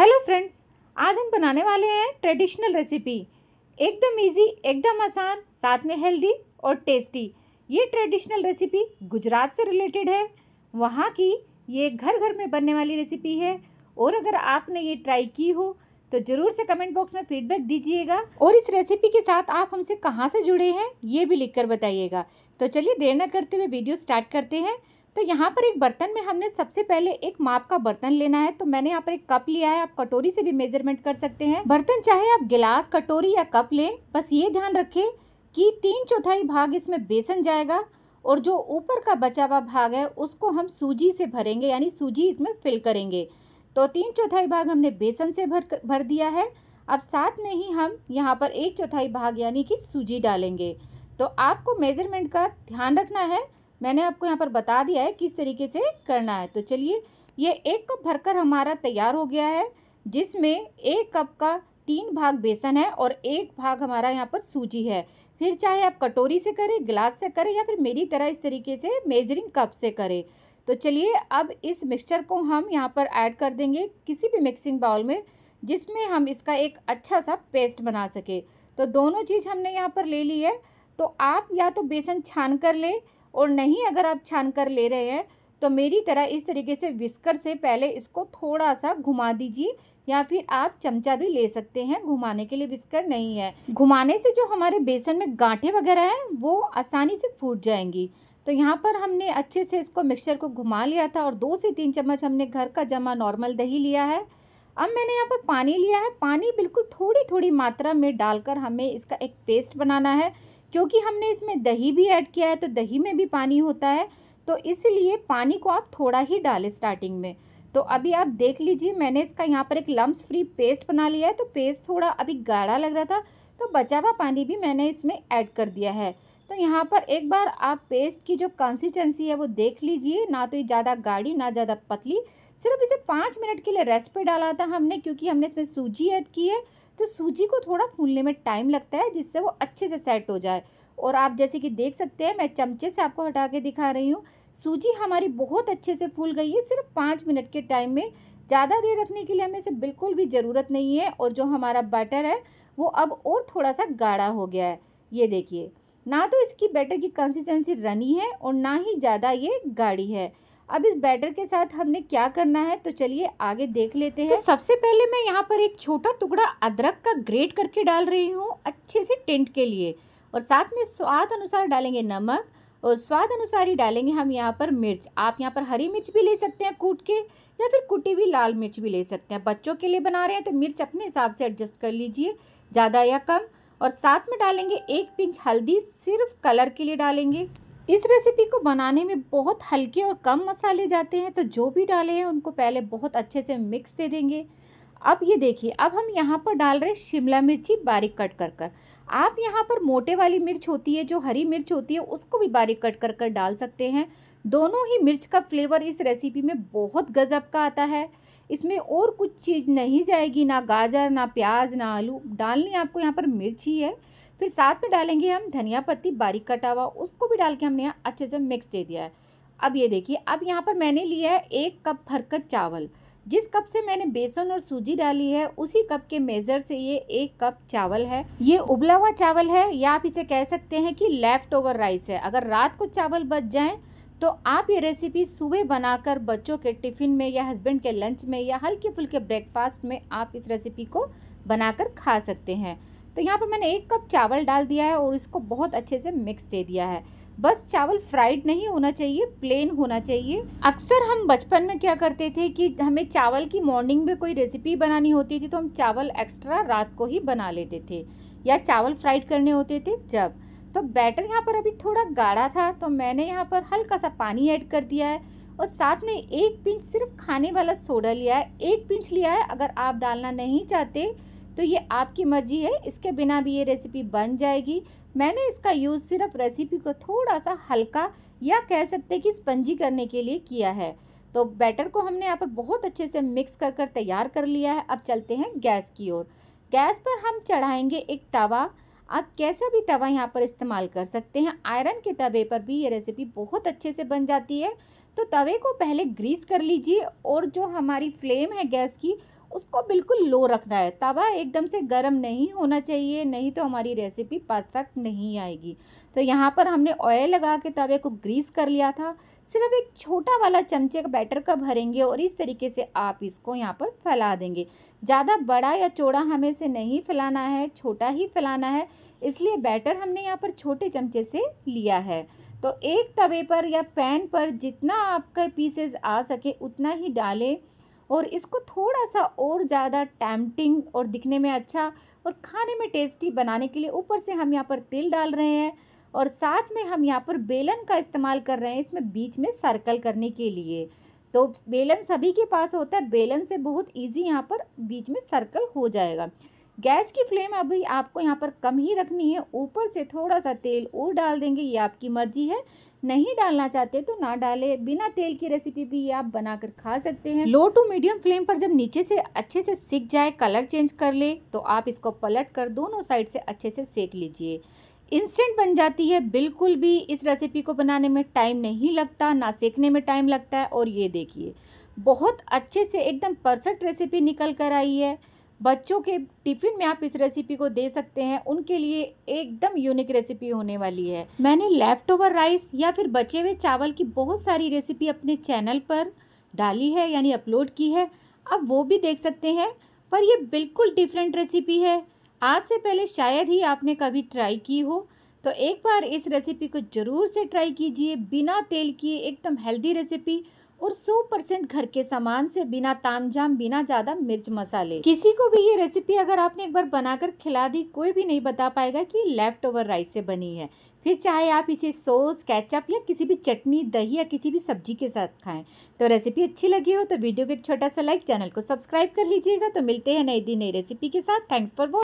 hello friends आज हम बनाने वाले हैं ट्रेडिशनल रेसिपी एकदम इजी एकदम आसान साथ में हेल्दी और टेस्टी ये ट्रेडिशनल रेसिपी गुजरात से रिलेटेड है वहाँ की ये घर घर में बनने वाली रेसिपी है और अगर आपने ये ट्राई की हो तो ज़रूर से कमेंट बॉक्स में फीडबैक दीजिएगा और इस रेसिपी के साथ आप हमसे कहाँ से जुड़े हैं ये भी लिख बताइएगा तो चलिए देर न करते हुए वीडियो स्टार्ट करते हैं तो यहाँ पर एक बर्तन में हमने सबसे पहले एक माप का बर्तन लेना है तो मैंने यहाँ पर एक कप लिया है आप कटोरी से भी मेजरमेंट कर सकते हैं बर्तन चाहे आप गिलास कटोरी या कप लें बस ये ध्यान रखें कि तीन चौथाई भाग इसमें बेसन जाएगा और जो ऊपर का बचा हुआ भाग है उसको हम सूजी से भरेंगे यानी सूजी इसमें फिल करेंगे तो तीन चौथाई भाग हमने बेसन से भर भर दिया है अब साथ में ही हम यहाँ पर एक चौथाई भाग यानी कि सूजी डालेंगे तो आपको मेजरमेंट का ध्यान रखना है मैंने आपको यहाँ पर बता दिया है किस तरीके से करना है तो चलिए ये एक कप भरकर हमारा तैयार हो गया है जिसमें एक कप का तीन भाग बेसन है और एक भाग हमारा यहाँ पर सूजी है फिर चाहे आप कटोरी से करें गिलास से करें या फिर मेरी तरह इस तरीके से मेजरिंग कप से करें तो चलिए अब इस मिक्सचर को हम यहाँ पर ऐड कर देंगे किसी भी मिक्सिंग बाउल में जिसमें हम इसका एक अच्छा सा पेस्ट बना सके तो दोनों चीज़ हमने यहाँ पर ले ली है तो आप या तो बेसन छान कर लें और नहीं अगर आप छान कर ले रहे हैं तो मेरी तरह इस तरीके से विस्कर से पहले इसको थोड़ा सा घुमा दीजिए या फिर आप चमचा भी ले सकते हैं घुमाने के लिए विस्कर नहीं है घुमाने से जो हमारे बेसन में गांठे वगैरह हैं वो आसानी से फूट जाएंगी तो यहाँ पर हमने अच्छे से इसको मिक्सचर को घुमा लिया था और दो से तीन चम्मच हमने घर का जमा नॉर्मल दही लिया है अब मैंने यहाँ पर पानी लिया है पानी बिल्कुल थोड़ी थोड़ी मात्रा में डालकर हमें इसका एक पेस्ट बनाना है क्योंकि हमने इसमें दही भी ऐड किया है तो दही में भी पानी होता है तो इसलिए पानी को आप थोड़ा ही डालें स्टार्टिंग में तो अभी आप देख लीजिए मैंने इसका यहाँ पर एक लम्ब फ्री पेस्ट बना लिया है तो पेस्ट थोड़ा अभी गाढ़ा लग रहा था तो बचा हुआ पानी भी मैंने इसमें ऐड कर दिया है तो यहाँ पर एक बार आप पेस्ट की जो कंसिस्टेंसी है वो देख लीजिए ना तो ये ज़्यादा गाढ़ी ना ज़्यादा पतली सिर्फ इसे पाँच मिनट के लिए रेस्ट पर डाला था हमने क्योंकि हमने इसमें सूजी ऐड की है तो सूजी को थोड़ा फूलने में टाइम लगता है जिससे वो अच्छे से सेट हो जाए और आप जैसे कि देख सकते हैं मैं चमचे से आपको हटा के दिखा रही हूँ सूजी हमारी बहुत अच्छे से फूल गई है सिर्फ पाँच मिनट के टाइम में ज़्यादा देर रखने के लिए हमें इसे बिल्कुल भी ज़रूरत नहीं है और जो हमारा बैटर है वो अब और थोड़ा सा गाढ़ा हो गया है ये देखिए ना तो इसकी बैटर की कंसिस्टेंसी रनी है और ना ही ज़्यादा ये गाढ़ी है अब इस बैटर के साथ हमने क्या करना है तो चलिए आगे देख लेते तो हैं तो सबसे पहले मैं यहाँ पर एक छोटा टुकड़ा अदरक का ग्रेट करके डाल रही हूँ अच्छे से टेंट के लिए और साथ में स्वाद अनुसार डालेंगे नमक और स्वाद अनुसार ही डालेंगे हम यहाँ पर मिर्च आप यहाँ पर हरी मिर्च भी ले सकते हैं कूट के या फिर कुटी हुई लाल मिर्च भी ले सकते हैं बच्चों के लिए बना रहे हैं तो मिर्च अपने हिसाब से एडजस्ट कर लीजिए ज़्यादा या कम और साथ में डालेंगे एक पिंच हल्दी सिर्फ कलर के लिए डालेंगे इस रेसिपी को बनाने में बहुत हल्के और कम मसाले जाते हैं तो जो भी डाले हैं उनको पहले बहुत अच्छे से मिक्स दे देंगे अब ये देखिए अब हम यहाँ पर डाल रहे हैं शिमला मिर्ची बारीक कट कर कर आप यहाँ पर मोटे वाली मिर्च होती है जो हरी मिर्च होती है उसको भी बारीक कट कर कर डाल सकते हैं दोनों ही मिर्च का फ्लेवर इस रेसिपी में बहुत गज़ब का आता है इसमें और कुछ चीज़ नहीं जाएगी ना गाजर ना प्याज ना आलू डालनी आपको यहाँ पर मिर्च ही है फिर साथ में डालेंगे हम धनिया पत्ती बारीक कटा हुआ उसको भी डाल के हमने यहाँ अच्छे से मिक्स दे दिया है अब ये देखिए अब यहाँ पर मैंने लिया है एक कप भरकर चावल जिस कप से मैंने बेसन और सूजी डाली है उसी कप के मेजर से ये एक कप चावल है ये उबला हुआ चावल है या आप इसे कह सकते हैं कि लेफ्ट ओवर राइस है अगर रात को चावल बच जाए तो आप ये रेसिपी सुबह बनाकर बच्चों के टिफ़िन में या हस्बैंड के लंच में या हल्के फुल्के ब्रेकफास्ट में आप इस रेसिपी को बनाकर खा सकते हैं तो यहाँ पर मैंने एक कप चावल डाल दिया है और इसको बहुत अच्छे से मिक्स दे दिया है बस चावल फ्राइड नहीं होना चाहिए प्लेन होना चाहिए अक्सर हम बचपन में क्या करते थे कि हमें चावल की मॉर्निंग में कोई रेसिपी बनानी होती थी तो हम चावल एक्स्ट्रा रात को ही बना लेते थे या चावल फ्राइड करने होते थे जब तो बैटर यहाँ पर अभी थोड़ा गाढ़ा था तो मैंने यहाँ पर हल्का सा पानी ऐड कर दिया है और साथ में एक पिंच सिर्फ खाने वाला सोडा लिया है एक पिंच लिया है अगर आप डालना नहीं चाहते तो ये आपकी मर्ज़ी है इसके बिना भी ये रेसिपी बन जाएगी मैंने इसका यूज़ सिर्फ रेसिपी को थोड़ा सा हल्का या कह सकते कि स्पंजी करने के लिए किया है तो बैटर को हमने यहाँ पर बहुत अच्छे से मिक्स कर कर तैयार कर लिया है अब चलते हैं गैस की ओर गैस पर हम चढ़ाएंगे एक तवा आप कैसा भी तवा यहाँ पर इस्तेमाल कर सकते हैं आयरन के तवे पर भी ये रेसिपी बहुत अच्छे से बन जाती है तो तवे को पहले ग्रीस कर लीजिए और जो हमारी फ्लेम है गैस की उसको बिल्कुल लो रखना है तवा एकदम से गर्म नहीं होना चाहिए नहीं तो हमारी रेसिपी परफेक्ट नहीं आएगी तो यहाँ पर हमने ऑयल लगा के तवे को ग्रीस कर लिया था सिर्फ एक छोटा वाला चमचे का बैटर का भरेंगे और इस तरीके से आप इसको यहाँ पर फैला देंगे ज़्यादा बड़ा या चौड़ा हमें इसे नहीं फैलाना है छोटा ही फैलाना है इसलिए बैटर हमने यहाँ पर छोटे चमचे से लिया है तो एक तवे पर या पैन पर जितना आपके पीसेस आ सके उतना ही डालें और इसको थोड़ा सा और ज़्यादा टैमटिंग और दिखने में अच्छा और खाने में टेस्टी बनाने के लिए ऊपर से हम यहाँ पर तिल डाल रहे हैं और साथ में हम यहाँ पर बेलन का इस्तेमाल कर रहे हैं इसमें बीच में सर्कल करने के लिए तो बेलन सभी के पास होता है बेलन से बहुत इजी यहाँ पर बीच में सर्कल हो जाएगा गैस की फ्लेम अभी आपको यहाँ पर कम ही रखनी है ऊपर से थोड़ा सा तेल और डाल देंगे ये आपकी मर्जी है नहीं डालना चाहते तो ना डालें बिना तेल की रेसिपी भी आप आप बनाकर खा सकते हैं लो टू मीडियम फ्लेम पर जब नीचे से अच्छे से सीख जाए कलर चेंज कर ले तो आप इसको पलट कर दोनों साइड से अच्छे से सेक लीजिए इंस्टेंट बन जाती है बिल्कुल भी इस रेसिपी को बनाने में टाइम नहीं लगता ना सेकने में टाइम लगता है और ये देखिए बहुत अच्छे से एकदम परफेक्ट रेसिपी निकल कर आई है बच्चों के टिफ़िन में आप इस रेसिपी को दे सकते हैं उनके लिए एकदम यूनिक रेसिपी होने वाली है मैंने लेफ़्ट ओवर राइस या फिर बचे हुए चावल की बहुत सारी रेसिपी अपने चैनल पर डाली है यानी अपलोड की है आप वो भी देख सकते हैं पर यह बिल्कुल डिफरेंट रेसिपी है आज से पहले शायद ही आपने कभी ट्राई की हो तो एक बार इस रेसिपी को ज़रूर से ट्राई कीजिए बिना तेल की एकदम हेल्दी रेसिपी और 100 परसेंट घर के सामान से बिना तामझाम बिना ज़्यादा मिर्च मसाले किसी को भी ये रेसिपी अगर आपने एक बार बनाकर खिला दी कोई भी नहीं बता पाएगा कि लेफ्ट ओवर राइस से बनी है फिर चाहे आप इसे सॉस कैचअप या किसी भी चटनी दही या किसी भी सब्जी के साथ खाएं तो रेसिपी अच्छी लगी हो तो वीडियो को एक छोटा सा लाइक चैनल को सब्सक्राइब कर लीजिएगा तो मिलते हैं नई दिन नई रेसिपी के साथ थैंक्स फॉर वॉच